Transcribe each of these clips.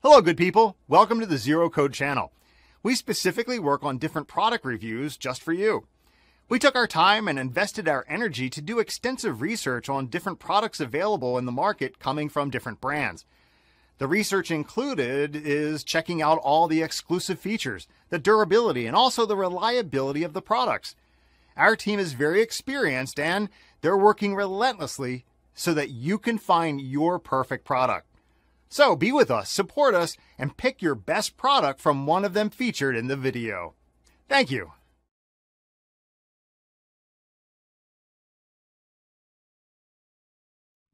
Hello, good people. Welcome to the Zero Code channel. We specifically work on different product reviews just for you. We took our time and invested our energy to do extensive research on different products available in the market coming from different brands. The research included is checking out all the exclusive features, the durability, and also the reliability of the products. Our team is very experienced and they're working relentlessly so that you can find your perfect product. So be with us, support us, and pick your best product from one of them featured in the video. Thank you.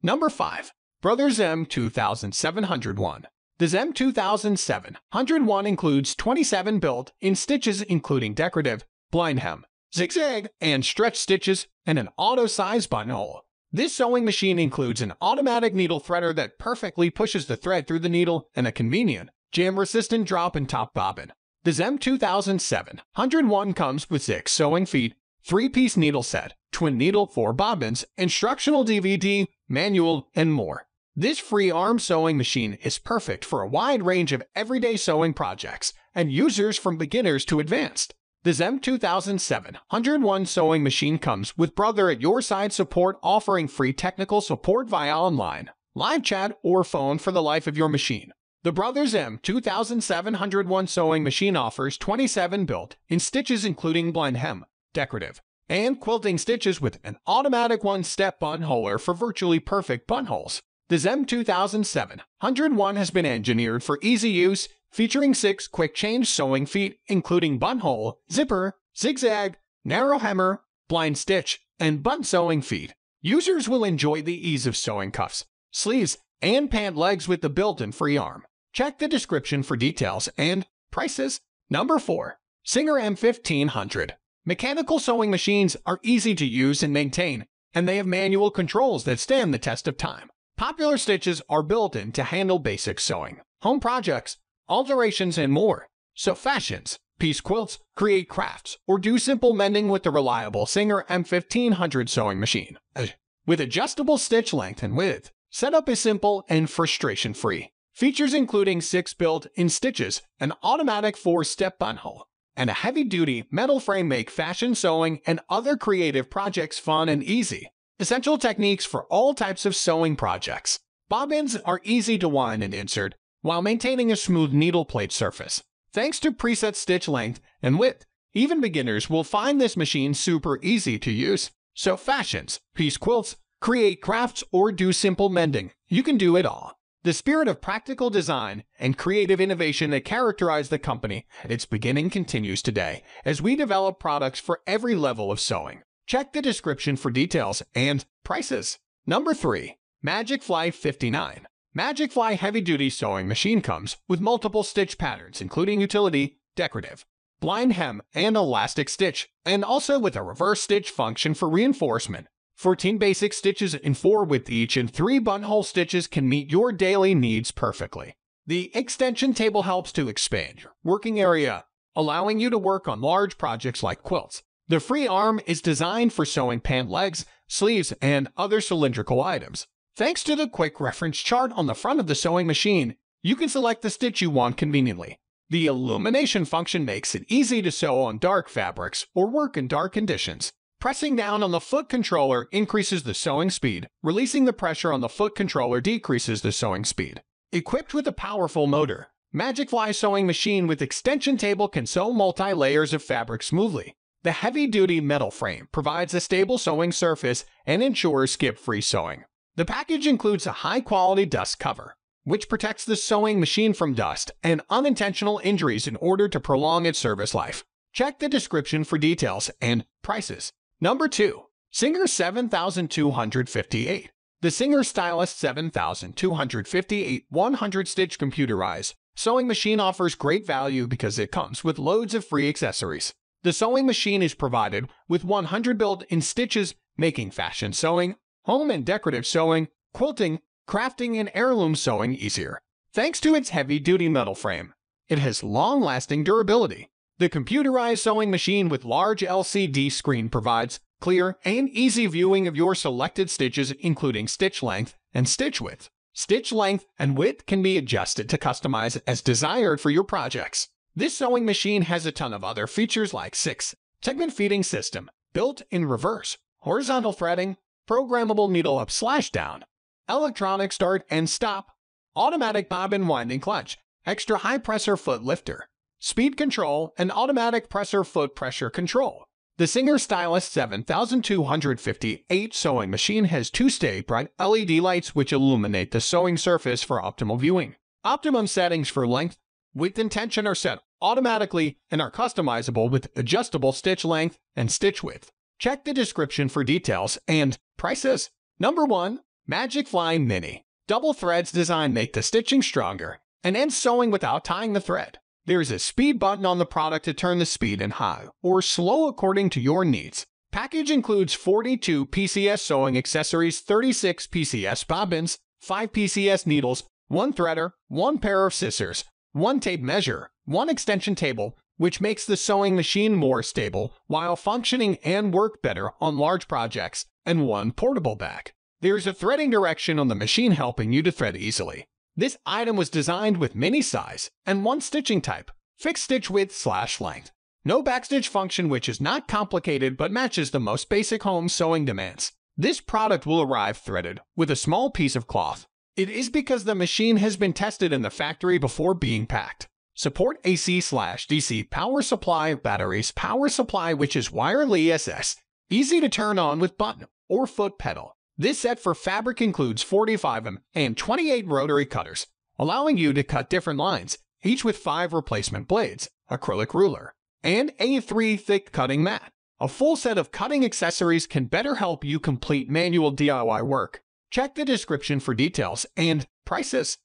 Number 5. Brothers M2701. The m 2701 includes 27 built-in stitches including decorative, blind hem, zigzag, and stretch stitches, and an auto-size buttonhole. This sewing machine includes an automatic needle threader that perfectly pushes the thread through the needle and a convenient, jam-resistant drop and top bobbin. The Zem 2007-101 comes with 6 sewing feet, 3-piece needle set, twin needle, 4 bobbins, instructional DVD, manual, and more. This free arm sewing machine is perfect for a wide range of everyday sewing projects and users from beginners to advanced. The Zem 2007 101 sewing machine comes with Brother at Your Side support offering free technical support via online, live chat, or phone for the life of your machine. The Brother Zem 2701 sewing machine offers 27 built in stitches including blind hem, decorative, and quilting stitches with an automatic one-step buttonholer for virtually perfect buttonholes. The Zem 2007 101 has been engineered for easy use featuring six quick change sewing feet, including bunhole, zipper, zigzag, narrow hammer, blind stitch, and bun sewing feet. Users will enjoy the ease of sewing cuffs, sleeves, and pant legs with the built-in free arm. Check the description for details and prices. Number 4. Singer M1500. Mechanical sewing machines are easy to use and maintain, and they have manual controls that stand the test of time. Popular stitches are built in to handle basic sewing. Home projects, alterations, and more. So fashions, piece quilts, create crafts, or do simple mending with the reliable Singer M1500 sewing machine. With adjustable stitch length and width, setup is simple and frustration-free. Features including six built-in stitches, an automatic four-step buttonhole, and a heavy-duty metal frame make fashion sewing and other creative projects fun and easy. Essential techniques for all types of sewing projects. Bobbins are easy to wind and insert, while maintaining a smooth needle plate surface. Thanks to preset stitch length and width, even beginners will find this machine super easy to use. So fashions, piece quilts, create crafts, or do simple mending, you can do it all. The spirit of practical design and creative innovation that characterized the company at its beginning continues today as we develop products for every level of sewing. Check the description for details and prices. Number 3. Magic Fly 59 Magicfly heavy-duty sewing machine comes with multiple stitch patterns including utility, decorative, blind hem, and elastic stitch, and also with a reverse stitch function for reinforcement. 14 basic stitches in 4 with each and 3 bunhole stitches can meet your daily needs perfectly. The extension table helps to expand your working area, allowing you to work on large projects like quilts. The free arm is designed for sewing pant legs, sleeves, and other cylindrical items. Thanks to the quick reference chart on the front of the sewing machine, you can select the stitch you want conveniently. The illumination function makes it easy to sew on dark fabrics or work in dark conditions. Pressing down on the foot controller increases the sewing speed. Releasing the pressure on the foot controller decreases the sewing speed. Equipped with a powerful motor, Magicfly sewing machine with extension table can sew multi-layers of fabric smoothly. The heavy-duty metal frame provides a stable sewing surface and ensures skip-free sewing. The package includes a high-quality dust cover, which protects the sewing machine from dust and unintentional injuries in order to prolong its service life. Check the description for details and prices. Number 2. Singer 7258 The Singer Stylus 7258 100-stitch computerized sewing machine offers great value because it comes with loads of free accessories. The sewing machine is provided with 100 built-in stitches, making fashion sewing home and decorative sewing, quilting, crafting, and heirloom sewing easier, thanks to its heavy-duty metal frame. It has long-lasting durability. The computerized sewing machine with large LCD screen provides clear and easy viewing of your selected stitches including stitch length and stitch width. Stitch length and width can be adjusted to customize as desired for your projects. This sewing machine has a ton of other features like 6. Segment feeding system, built in reverse, horizontal threading, programmable needle up slash down, electronic start and stop, automatic bobbin winding clutch, extra high presser foot lifter, speed control, and automatic presser foot pressure control. The Singer Stylus 7258 sewing machine has two stay bright LED lights which illuminate the sewing surface for optimal viewing. Optimum settings for length, width, and tension are set automatically and are customizable with adjustable stitch length and stitch width. Check the description for details and prices. Number 1. Magic Fly Mini. Double threads design make the stitching stronger and end sewing without tying the thread. There is a speed button on the product to turn the speed in high or slow according to your needs. Package includes 42 PCS sewing accessories, 36 PCS bobbins, 5 PCS needles, 1 threader, 1 pair of scissors, 1 tape measure, 1 extension table, which makes the sewing machine more stable while functioning and work better on large projects, and one portable bag. There's a threading direction on the machine helping you to thread easily. This item was designed with mini size and one stitching type, fixed stitch width slash length. No backstitch function which is not complicated but matches the most basic home sewing demands. This product will arrive threaded with a small piece of cloth. It is because the machine has been tested in the factory before being packed. Support AC slash DC power supply batteries, power supply which is wireless SS, easy to turn on with button or foot pedal. This set for fabric includes 45 M and 28 rotary cutters, allowing you to cut different lines, each with 5 replacement blades, acrylic ruler, and a 3 thick cutting mat. A full set of cutting accessories can better help you complete manual DIY work. Check the description for details and prices.